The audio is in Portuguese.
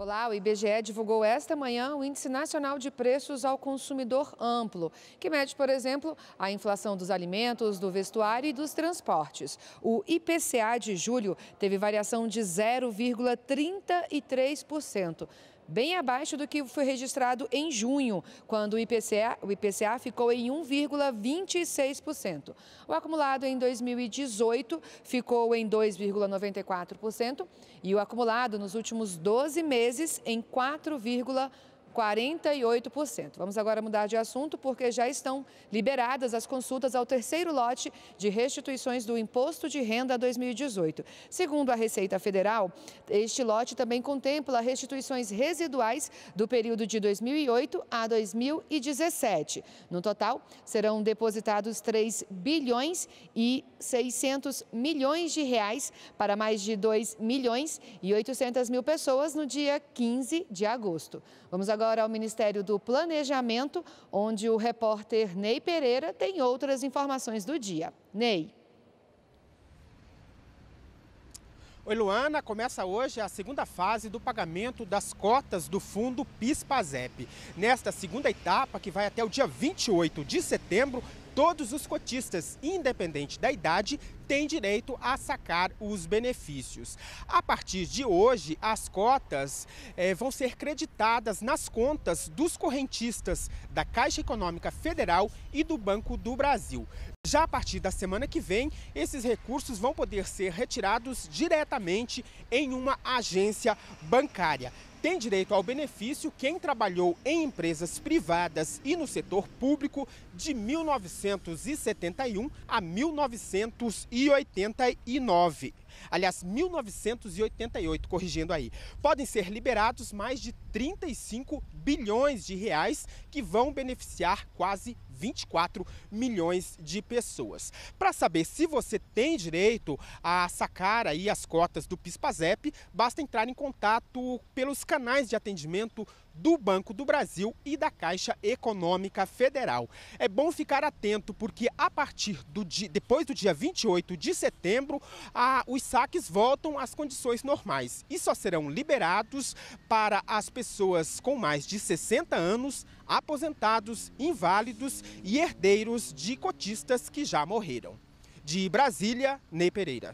Olá, o IBGE divulgou esta manhã o Índice Nacional de Preços ao Consumidor Amplo, que mede, por exemplo, a inflação dos alimentos, do vestuário e dos transportes. O IPCA de julho teve variação de 0,33% bem abaixo do que foi registrado em junho, quando o IPCA, o IPCA ficou em 1,26%. O acumulado em 2018 ficou em 2,94% e o acumulado nos últimos 12 meses em 4,9%. 48%. Vamos agora mudar de assunto porque já estão liberadas as consultas ao terceiro lote de restituições do Imposto de Renda 2018. Segundo a Receita Federal, este lote também contempla restituições residuais do período de 2008 a 2017. No total, serão depositados 3 bilhões e 600 milhões de reais para mais de 2 milhões e 800 mil pessoas no dia 15 de agosto. Vamos agora agora ao Ministério do Planejamento, onde o repórter Ney Pereira tem outras informações do dia. Ney. Oi, Luana. Começa hoje a segunda fase do pagamento das cotas do fundo PIS-PASEP. Nesta segunda etapa, que vai até o dia 28 de setembro, todos os cotistas, independente da idade, têm direito a sacar os benefícios. A partir de hoje, as cotas eh, vão ser creditadas nas contas dos correntistas da Caixa Econômica Federal e do Banco do Brasil. Já a partir da semana que vem, esses recursos vão poder ser retirados diretamente em uma agência bancária. Tem direito ao benefício quem trabalhou em empresas privadas e no setor público de 1971 a 1989 aliás, 1988, corrigindo aí. Podem ser liberados mais de 35 bilhões de reais que vão beneficiar quase 24 milhões de pessoas. Para saber se você tem direito a sacar aí as cotas do PISPAZEP, basta entrar em contato pelos canais de atendimento do Banco do Brasil e da Caixa Econômica Federal. É bom ficar atento porque a partir do dia, depois do dia 28 de setembro, a, os saques voltam às condições normais e só serão liberados para as pessoas com mais de 60 anos, aposentados, inválidos e herdeiros de cotistas que já morreram. De Brasília, Ney Pereira.